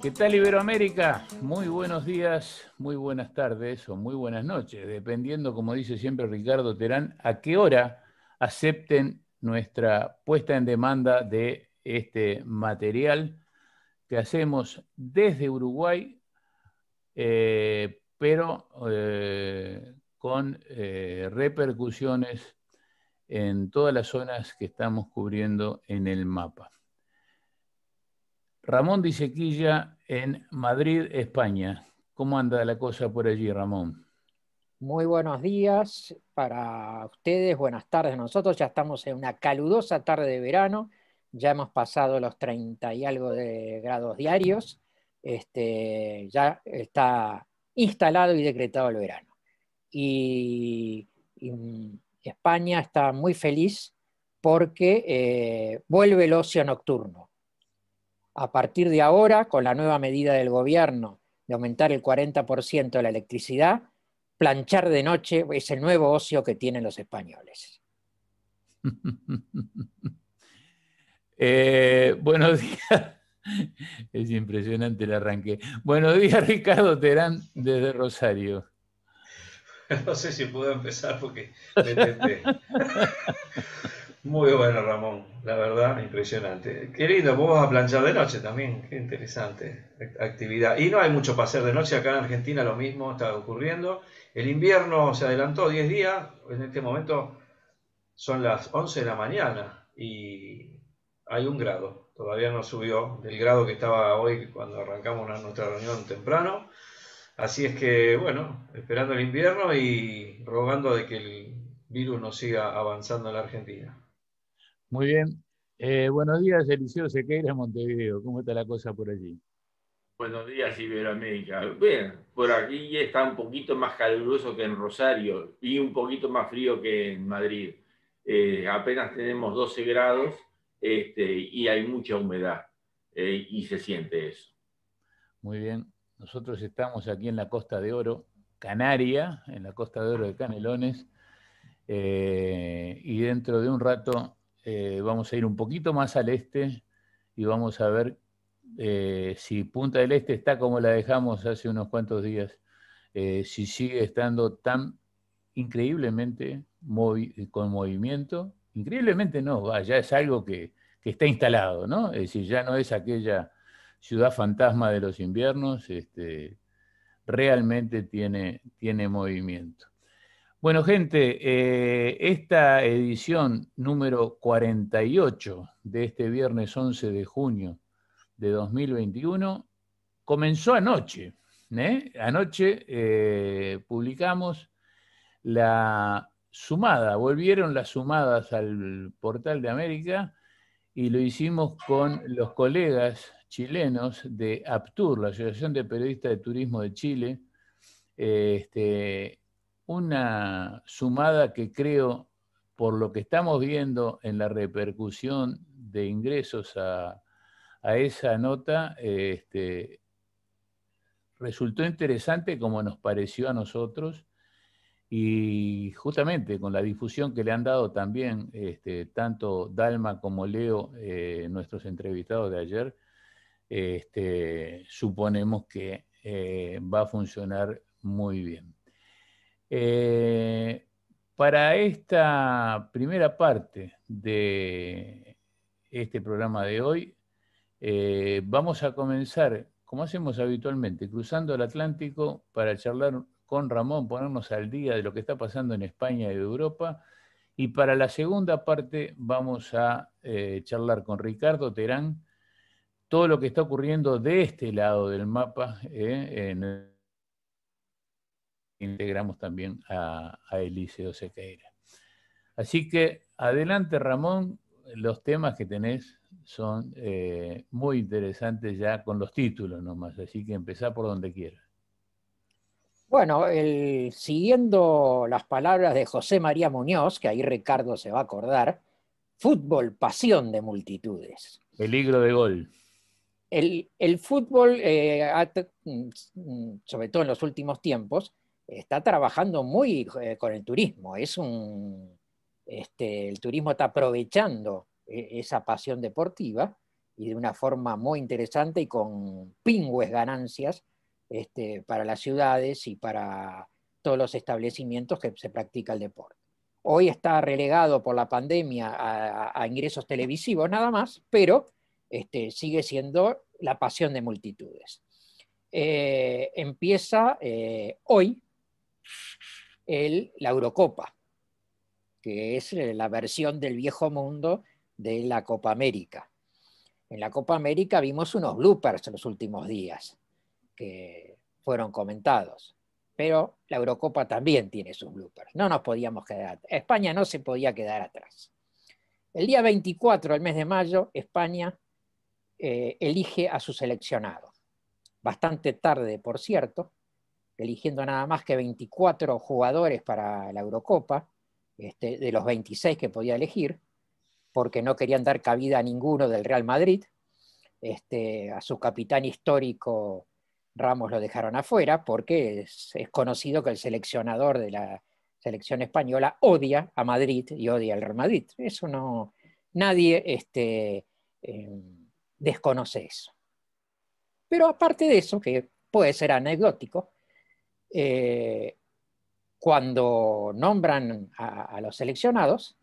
¿Qué tal Iberoamérica? Muy buenos días, muy buenas tardes o muy buenas noches, dependiendo, como dice siempre Ricardo Terán, a qué hora acepten nuestra puesta en demanda de este material que hacemos desde Uruguay, eh, pero eh, con eh, repercusiones en todas las zonas que estamos cubriendo en el mapa. Ramón Dicequilla, en Madrid, España. ¿Cómo anda la cosa por allí, Ramón? Muy buenos días para ustedes, buenas tardes. Nosotros ya estamos en una calurosa tarde de verano, ya hemos pasado los 30 y algo de grados diarios, este, ya está instalado y decretado el verano. Y, España está muy feliz porque eh, vuelve el ocio nocturno a partir de ahora, con la nueva medida del gobierno de aumentar el 40% de la electricidad, planchar de noche es el nuevo ocio que tienen los españoles. Eh, buenos días. Es impresionante el arranque. Buenos días, Ricardo Terán, desde Rosario. No sé si puedo empezar porque me muy bueno, Ramón, la verdad, impresionante. Querido, vos vas a planchar de noche también, qué interesante actividad. Y no hay mucho para hacer de noche, acá en Argentina lo mismo está ocurriendo. El invierno se adelantó 10 días, en este momento son las 11 de la mañana y hay un grado, todavía no subió del grado que estaba hoy cuando arrancamos nuestra reunión temprano. Así es que, bueno, esperando el invierno y rogando de que el virus no siga avanzando en la Argentina. Muy bien. Eh, buenos días, Eliseo Sequeira, Montevideo. ¿Cómo está la cosa por allí? Buenos días, Iberoamérica. Bien, por aquí está un poquito más caluroso que en Rosario y un poquito más frío que en Madrid. Eh, apenas tenemos 12 grados este, y hay mucha humedad eh, y se siente eso. Muy bien. Nosotros estamos aquí en la Costa de Oro, Canaria, en la Costa de Oro de Canelones, y dentro de un rato eh, vamos a ir un poquito más al este y vamos a ver eh, si Punta del Este está como la dejamos hace unos cuantos días, eh, si sigue estando tan increíblemente con movimiento, increíblemente no, ya es algo que, está instalado, ¿no? Es decir, ya no es aquella ciudad fantasma de los inviernos, este, realmente tiene movimiento. Bueno, gente, eh, esta edición número 48 de este viernes 11 de junio de 2021 comenzó anoche. ¿eh? Anoche eh, publicamos la sumada, volvieron las sumadas al portal de América y lo hicimos con los colegas chilenos de APTUR, la Asociación de Periodistas de Turismo de Chile. Este, una sumada que creo, por lo que estamos viendo en la repercusión de ingresos a, esa nota, este, resultó interesante como nos pareció a nosotros y justamente con la difusión que le han dado también este, tanto Dalma como Leo, eh, nuestros entrevistados de ayer, este, suponemos que eh, va a funcionar muy bien. Eh, para esta primera parte de este programa de hoy, eh, vamos a comenzar, como hacemos habitualmente, cruzando el Atlántico para charlar con Ramón, ponernos al día de lo que está pasando en España y Europa. Y para la segunda parte vamos a eh, charlar con Ricardo Terán todo lo que está ocurriendo de este lado del mapa eh, en integramos también a, Eliseo Sequeira. Así que adelante Ramón, los temas que tenés son eh, muy interesantes ya con los títulos nomás, así que empezá por donde quieras. Bueno, siguiendo las palabras de José María Muñoz, que ahí Ricardo se va a acordar, fútbol, pasión de multitudes. Peligro de gol. El, fútbol, eh, mm, mm, sobre todo en los últimos tiempos, está trabajando muy eh, con el turismo. Es un, este, el turismo está aprovechando eh, esa pasión deportiva y de una forma muy interesante y con pingües ganancias este, para las ciudades y para todos los establecimientos que se practica el deporte. Hoy está relegado por la pandemia a, ingresos televisivos nada más, pero este, sigue siendo la pasión de multitudes. Eh, empieza hoy el, la Eurocopa, que es eh, la versión del viejo mundo de la Copa América. En la Copa América vimos unos bloopers en los últimos días que fueron comentados, pero la Eurocopa también tiene sus bloopers. No nos podíamos quedar, España no se podía quedar atrás. El día 24 del mes de mayo, España eh, elige a su seleccionado. Bastante tarde, por cierto, eligiendo nada más que 24 jugadores para la Eurocopa, este, de los 26 que podía elegir, porque no querían dar cabida a ninguno del Real Madrid. Este, a su capitán histórico Ramos lo dejaron afuera, porque es, conocido que el seleccionador de la selección española odia a Madrid y odia al Real Madrid. Eso no, nadie este, em, desconoce eso. Pero aparte de eso, que puede ser anecdótico, eh, cuando nombran a, los seleccionados,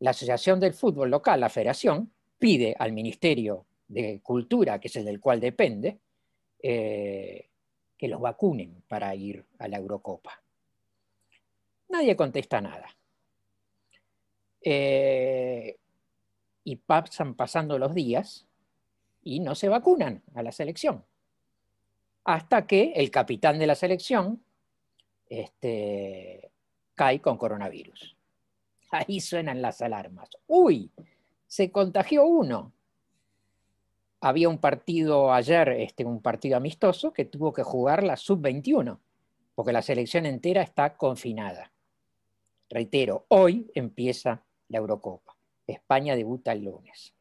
la Asociación del Fútbol Local, la Federación, pide al Ministerio de Cultura, que es el del cual depende, eh, que los vacunen para ir a la Eurocopa. Nadie contesta nada. Eh, y pasan pasando los días y no se vacunan a la selección hasta que el capitán de la selección este, cae con coronavirus. Ahí suenan las alarmas. ¡Uy! Se contagió uno. Había un partido ayer, este, un partido amistoso, que tuvo que jugar la sub-21, porque la selección entera está confinada. Reitero, hoy empieza la Eurocopa. España debuta el lunes.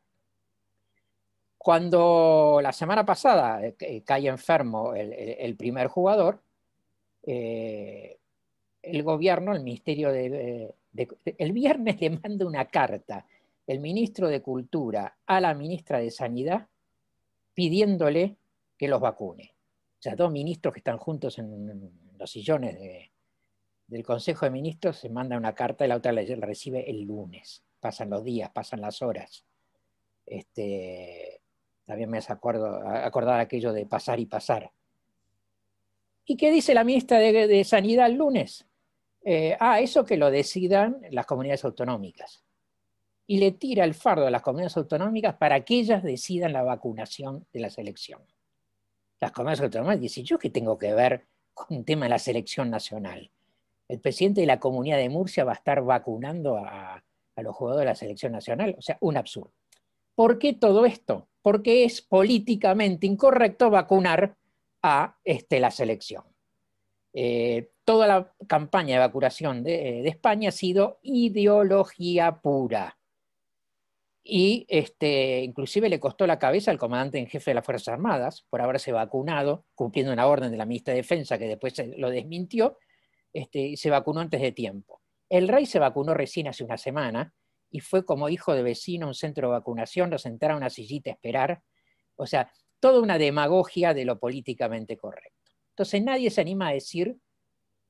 Cuando la semana pasada eh, eh, cae enfermo el, primer jugador, eh, el gobierno, el Ministerio de, El viernes le manda una carta el ministro de Cultura a la ministra de Sanidad pidiéndole que los vacune. O sea, dos ministros que están juntos en los sillones del Consejo de Ministros se manda una carta y la otra la, recibe el lunes. Pasan los días, pasan las horas. Este, también me hace acuerdo, acordar aquello de pasar y pasar. ¿Y qué dice la ministra de, Sanidad el lunes? Eh, ah, eso que lo decidan las comunidades autonómicas. Y le tira el fardo a las comunidades autonómicas para que ellas decidan la vacunación de la selección. Las comunidades autonómicas dicen, ¿yo qué tengo que ver con un tema de la selección nacional? El presidente de la comunidad de Murcia va a estar vacunando a, a los jugadores de la selección nacional. O sea, un absurdo. ¿Por qué todo esto? porque es políticamente incorrecto vacunar a este, la selección. Eh, toda la campaña de vacunación de, España ha sido ideología pura. Y este, inclusive le costó la cabeza al comandante en jefe de las Fuerzas Armadas por haberse vacunado, cumpliendo una orden de la ministra de Defensa que después lo desmintió, este, se vacunó antes de tiempo. El rey se vacunó recién hace una semana y fue como hijo de vecino a un centro de vacunación, lo sentaron a una sillita a esperar. O sea, toda una demagogia de lo políticamente correcto. Entonces nadie se anima a decir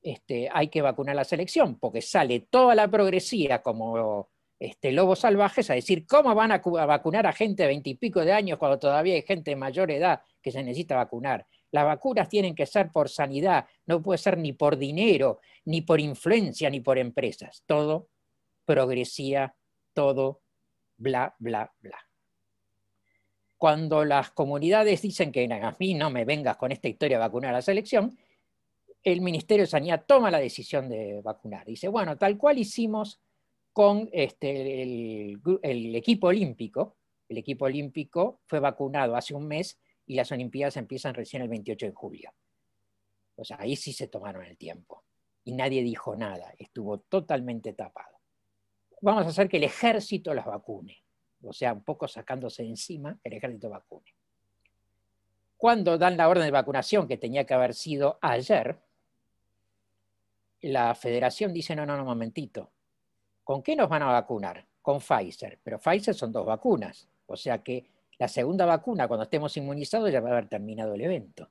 este, hay que vacunar la selección, porque sale toda la progresía como este, lobos salvajes a decir cómo van a, vacunar a gente de veintipico de años cuando todavía hay gente de mayor edad que se necesita vacunar. Las vacunas tienen que ser por sanidad, no puede ser ni por dinero, ni por influencia, ni por empresas. Todo progresía todo, bla, bla, bla. Cuando las comunidades dicen que a mí no me vengas con esta historia de vacunar a la selección, el Ministerio de Sanidad toma la decisión de vacunar. Dice, bueno, tal cual hicimos con este, el, el, equipo olímpico. El equipo olímpico fue vacunado hace un mes y las Olimpiadas empiezan recién el 28 de julio. O sea, ahí sí se tomaron el tiempo. Y nadie dijo nada, estuvo totalmente tapado vamos a hacer que el ejército las vacune. O sea, un poco sacándose de encima el ejército vacune. Cuando dan la orden de vacunación, que tenía que haber sido ayer, la federación dice, no, no, no, momentito, ¿con qué nos van a vacunar? Con Pfizer, pero Pfizer son dos vacunas, o sea que la segunda vacuna, cuando estemos inmunizados, ya va a haber terminado el evento.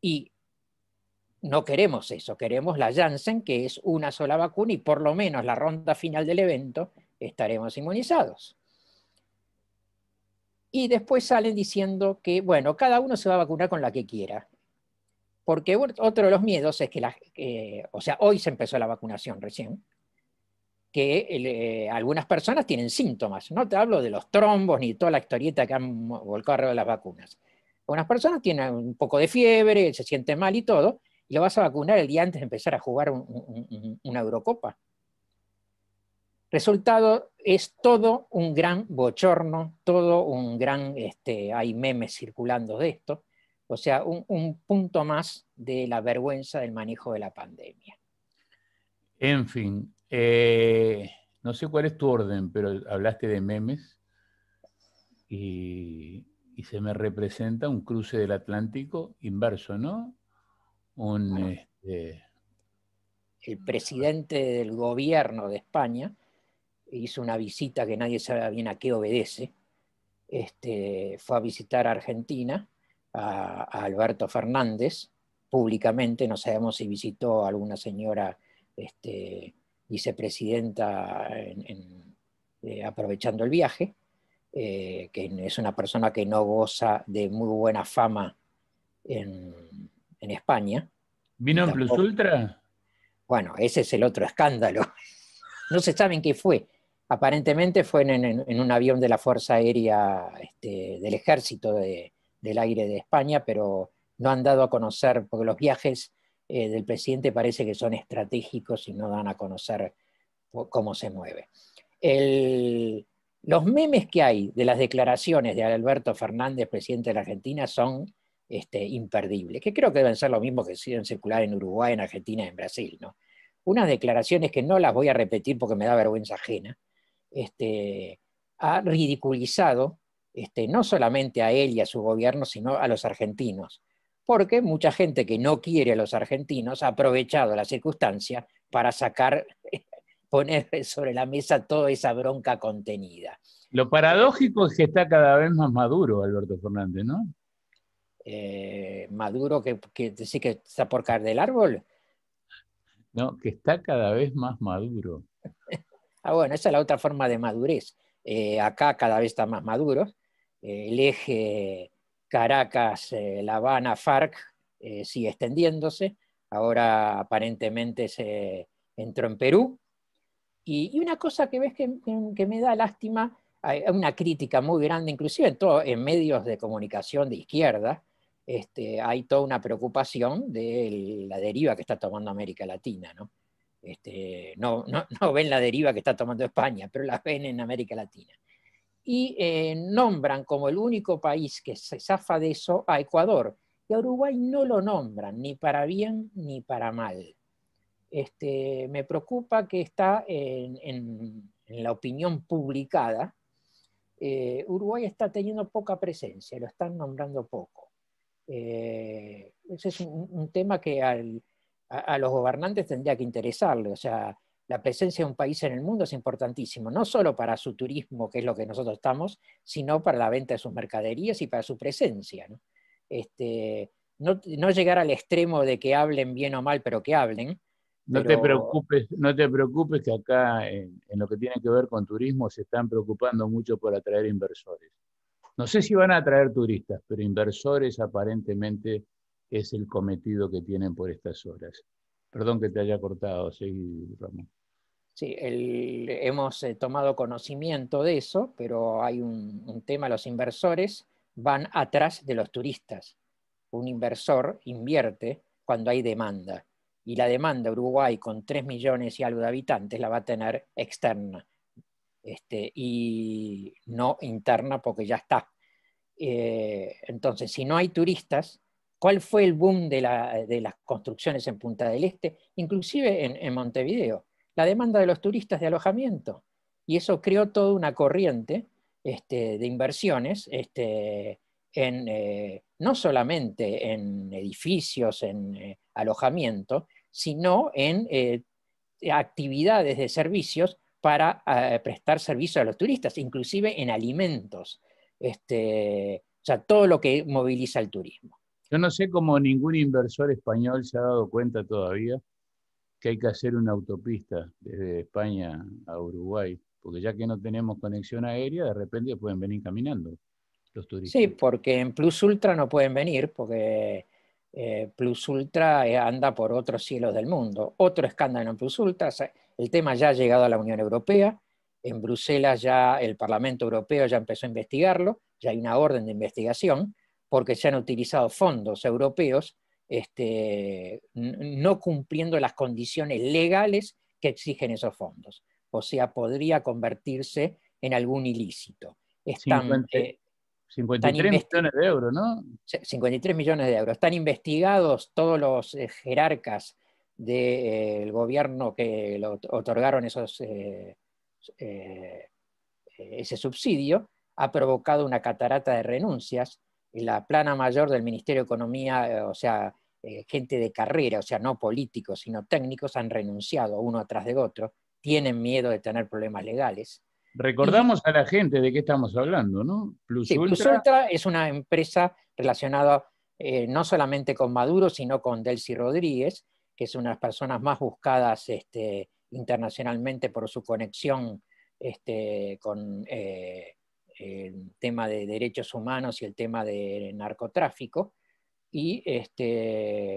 Y no queremos eso, queremos la Janssen, que es una sola vacuna y por lo menos la ronda final del evento estaremos inmunizados. Y después salen diciendo que, bueno, cada uno se va a vacunar con la que quiera. Porque otro de los miedos es que, eh, o sea, hoy se empezó la vacunación recién, que eh, algunas personas tienen síntomas. No te hablo de los trombos ni toda la historieta que han volcado alrededor de las vacunas. Algunas personas tienen un poco de fiebre, se sienten mal y todo, y lo vas a vacunar el día antes de empezar a jugar una Eurocopa. Resultado es todo un gran bochorno, todo un gran, este, hay memes circulando de esto, o sea, un, punto más de la vergüenza del manejo de la pandemia. En fin, eh, no sé cuál es tu orden, pero hablaste de memes y se me representa un cruce del Atlántico inverso, ¿no? Este, el presidente del gobierno de España hizo una visita que nadie sabe bien a qué obedece. Este, fue a visitar a Argentina, a, Alberto Fernández, públicamente, no sabemos si visitó a alguna señora este, vicepresidenta eh, aprovechando el viaje, eh, que es una persona que no goza de muy buena fama en, España. ¿Vino en Plus Ultra? Bueno, ese es el otro escándalo. No se saben qué fue. Aparentemente fue en, un avión de la Fuerza Aérea este, del Ejército del Aire de España, pero no han dado a conocer, porque los viajes eh, del presidente parece que son estratégicos y no dan a conocer cómo se mueve. los memes que hay de las declaraciones de Alberto Fernández, presidente de la Argentina, son este, imperdible, que creo que deben ser lo mismo que siguen circular en Uruguay, en Argentina en Brasil. ¿no? Unas declaraciones que no las voy a repetir porque me da vergüenza ajena, este, ha ridiculizado este, no solamente a él y a su gobierno, sino a los argentinos, porque mucha gente que no quiere a los argentinos ha aprovechado la circunstancia para sacar, poner sobre la mesa toda esa bronca contenida. Lo paradójico es que está cada vez más maduro Alberto Fernández, ¿no? Eh, maduro que, que, sí que está por caer del árbol. No, que está cada vez más maduro. ah, bueno, esa es la otra forma de madurez. Eh, acá cada vez está más maduro. Eh, el eje Caracas, La Habana, FARC sigue extendiéndose. Ahora aparentemente se entró en Perú. Y, una cosa que ves que, me da lástima, hay una crítica muy grande, inclusive en medios de comunicación de izquierda, este, hay toda una preocupación de la deriva que está tomando América Latina. Este, ¿no? ven la deriva que está tomando España, pero la ven en América Latina. Y eh, nombran como el único país que se zafa de eso a Ecuador. Y a Uruguay no lo nombran, ni para bien ni para mal. Este, me preocupa que está en, la opinión publicada. Eh, Uruguay está teniendo poca presencia, lo están nombrando poco. Eh, ese es un, tema que a, los gobernantes tendría que interesarle. O sea, la presencia de un país en el mundo es importantísimo, no solo para su turismo, que es lo que nosotros estamos, sino para la venta de sus mercaderías y para su presencia. ¿no? Este, llegar al extremo de que hablen bien o mal, pero que hablen. No te preocupes, no te preocupes que acá en, lo que tiene que ver con turismo se están preocupando mucho por atraer inversores. No sé si van a atraer turistas, pero inversores aparentemente es el cometido que tienen por estas horas. Perdón que te haya cortado, Ramón. Sí, hemos eh, tomado conocimiento de eso, pero hay un, un, tema, los inversores van atrás de los turistas. Un inversor invierte cuando hay demanda. Y la demanda Uruguay con 3 millones y algo de habitantes la va a tener externa. Este, y no interna porque ya está. Eh, entonces, si no hay turistas, ¿cuál fue el boom de, las construcciones en Punta del Este, inclusive en, Montevideo? La demanda de los turistas de alojamiento. Y eso creó toda una corriente este, de inversiones este, eh, no solamente en edificios, en eh, alojamiento, sino en actividades de servicios para eh, prestar servicio a los turistas, inclusive en alimentos, este, o sea, todo lo que moviliza el turismo. Yo no sé cómo ningún inversor español se ha dado cuenta todavía que hay que hacer una autopista desde España a Uruguay, porque ya que no tenemos conexión aérea, de repente pueden venir caminando los turistas. Sí, porque en Plus Ultra no pueden venir, porque eh, Plus Ultra eh, anda por otros cielos del mundo. Otro escándalo en Plus Ultra, el tema ya ha llegado a la Unión Europea, en Bruselas ya el Parlamento Europeo ya empezó a investigarlo, ya hay una orden de investigación, porque se han utilizado fondos europeos este, no cumpliendo las condiciones legales que exigen esos fondos. O sea, podría convertirse en algún ilícito. Eh, Están, 53 millones de euros, ¿no? 53 millones de euros. Están investigados todos los eh, jerarcas del eh, gobierno que le otorgaron esos, eh, eh, ese subsidio ha provocado una catarata de renuncias la plana mayor del Ministerio de Economía, o sea, gente de carrera, o sea, no políticos, sino técnicos, han renunciado uno atrás de otro, tienen miedo de tener problemas legales. Recordamos a la gente de qué estamos hablando, ¿no? Plus, es una empresa relacionada no solamente con Maduro, sino con Delcy Rodríguez, que es una de las personas más buscadas este, internacionalmente por su conexión este, con eh, el tema de derechos humanos y el tema de narcotráfico. Y este,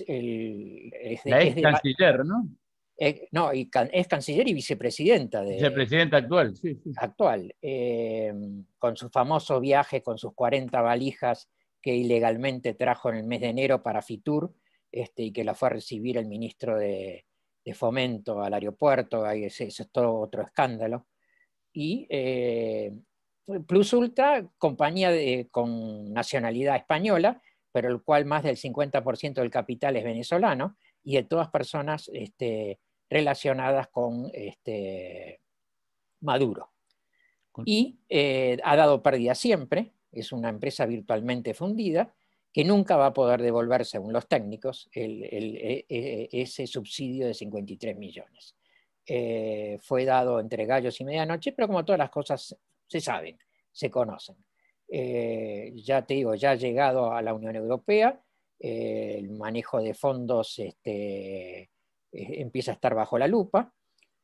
es canciller, ¿no? Eh, no, y canciller y vicepresidenta. De, vicepresidenta actual, Actual, eh, con su famoso viaje, con sus 40 valijas que ilegalmente trajo en el mes de enero para Fitur, este, y que la fue a recibir el ministro de, Fomento al aeropuerto, ahí es todo otro escándalo. Y eh, Plus Ultra, compañía con nacionalidad española, pero el cual más del 50% del capital es venezolano, y de todas personas este, relacionadas con este, Maduro. Y eh, ha dado pérdida siempre, es una empresa virtualmente fundida, que nunca va a poder devolver, según los técnicos, e, e, e, ese subsidio de 53 millones. Eh, fue dado entre gallos y medianoche, pero como todas las cosas se saben, se conocen. Eh, ya te digo, ya ha llegado a la Unión Europea, eh, el manejo de fondos este, empieza a estar bajo la lupa.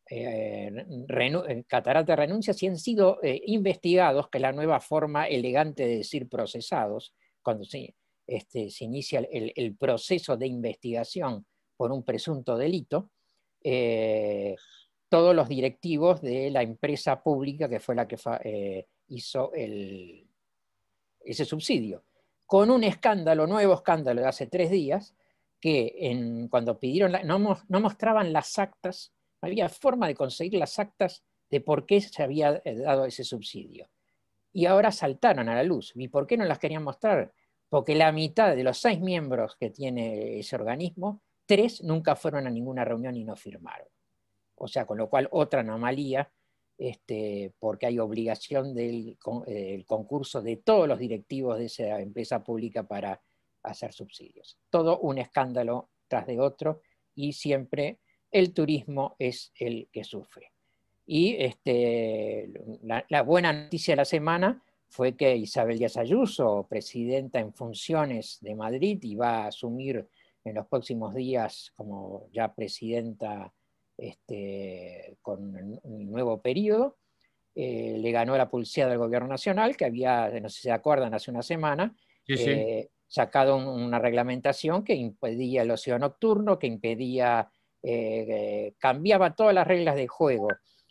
Cataratas catarata renuncia si han sido investigados, que la nueva forma elegante de decir procesados, cuando sí, este, se inicia el, proceso de investigación por un presunto delito, eh, todos los directivos de la empresa pública que fue la que eh, hizo ese subsidio. Con un escándalo, nuevo escándalo de hace tres días, que cuando pidieron, no, no mostraban las actas, no había forma de conseguir las actas de por qué se había eh, dado ese subsidio. Y ahora saltaron a la luz. ¿Y por qué no las querían mostrar? porque la mitad de los seis miembros que tiene ese organismo, tres nunca fueron a ninguna reunión y no firmaron. O sea, con lo cual otra anomalía, este, porque hay obligación del, concurso de todos los directivos de esa empresa pública para hacer subsidios. Todo un escándalo tras de otro y siempre el turismo es el que sufre. Y este, la buena noticia de la semana fue que Isabel Díaz Ayuso, presidenta en funciones de Madrid, iba va a asumir en los próximos días como ya presidenta este, con un nuevo periodo, eh, le ganó la pulsada del gobierno nacional, que había, no sé si se acuerdan, hace una semana, eh, sacado una reglamentación que impedía el ocio nocturno, que impedía, eh, cambiaba todas las reglas de juego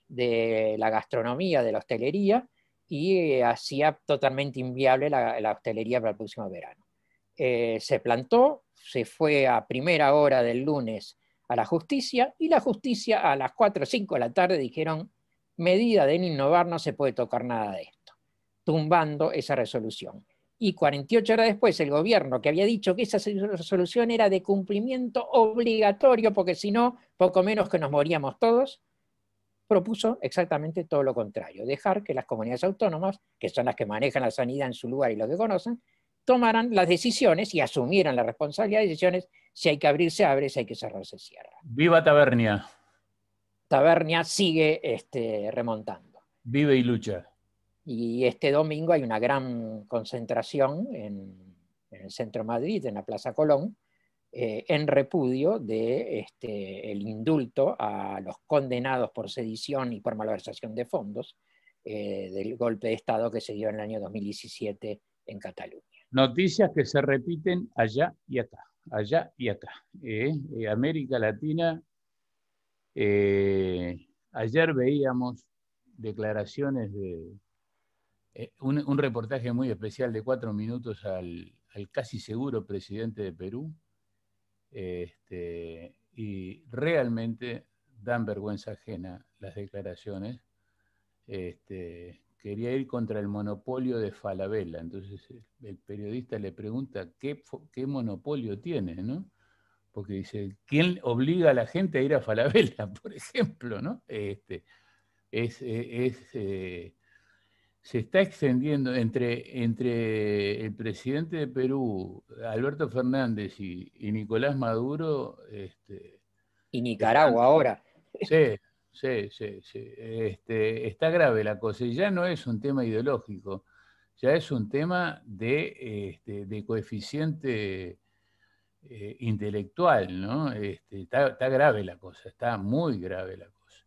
de la gastronomía, de la hostelería, y hacía totalmente inviable la, hostelería para el próximo verano. Eh, se plantó, se fue a primera hora del lunes a la justicia y la justicia a las 4 o 5 de la tarde dijeron, medida de innovar, no se puede tocar nada de esto, tumbando esa resolución. Y 48 horas después, el gobierno que había dicho que esa resolución era de cumplimiento obligatorio, porque si no, poco menos que nos moríamos todos, propuso exactamente todo lo contrario, dejar que las comunidades autónomas, que son las que manejan la sanidad en su lugar y lo que conocen, tomaran las decisiones y asumieran la responsabilidad de decisiones, si hay que abrir se abre, si hay que cerrar se cierra. Viva Tabernia. Tabernia sigue este, remontando. Vive y lucha. Y este domingo hay una gran concentración en, el centro Madrid, en la Plaza Colón, eh, en repudio de este, el indulto a los condenados por sedición y por malversación de fondos eh, del golpe de Estado que se dio en el año 2017 en Cataluña. Noticias que se repiten allá y acá, allá y acá. Eh, América Latina, ayer veíamos declaraciones de, un, reportaje muy especial de cuatro minutos al, casi seguro presidente de Perú, este, y realmente dan vergüenza ajena las declaraciones. Este, quería ir contra el monopolio de Falabella. Entonces el periodista le pregunta qué, qué monopolio tiene, ¿no? Porque dice, ¿quién obliga a la gente a ir a Falabella, por ejemplo, ¿no? Este, es, eh, se está extendiendo entre, entre el presidente de Perú, Alberto Fernández, y, Nicolás Maduro. Este, y Nicaragua ahora. Sí, sí, sí. Este, está grave la cosa. Y ya no es un tema ideológico, ya es un tema de, este, coeficiente eh, intelectual, ¿no? Está, grave la cosa, está muy grave la cosa.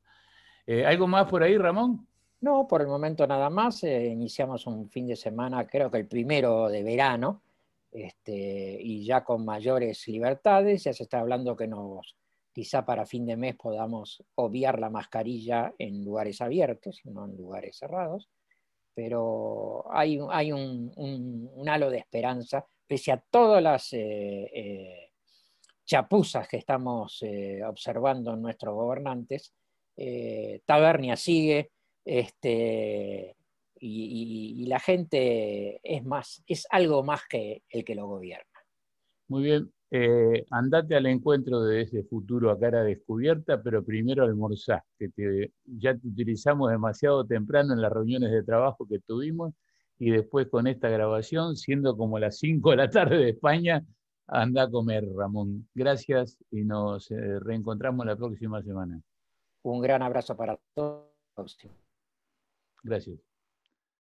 Eh, ¿Algo más por ahí, Ramón? No, por el momento nada más. Eh, iniciamos un fin de semana, creo que el primero de verano, este, y ya con mayores libertades. Ya se está hablando que nos, quizá para fin de mes podamos obviar la mascarilla en lugares abiertos, no en lugares cerrados. Pero hay, un, halo de esperanza, pese a todas las eh, eh, chapuzas que estamos observando en nuestros gobernantes. Tabernia sigue, este, y, la gente es, más, es algo más que el que lo gobierna. Muy bien, eh, andate al encuentro de ese futuro a cara descubierta, pero primero almorzá, que ya te utilizamos demasiado temprano en las reuniones de trabajo que tuvimos y después con esta grabación, siendo como las 5 de la tarde de España, anda a comer, Ramón. Gracias y nos eh, reencontramos la próxima semana. Un gran abrazo para todos. Gracias.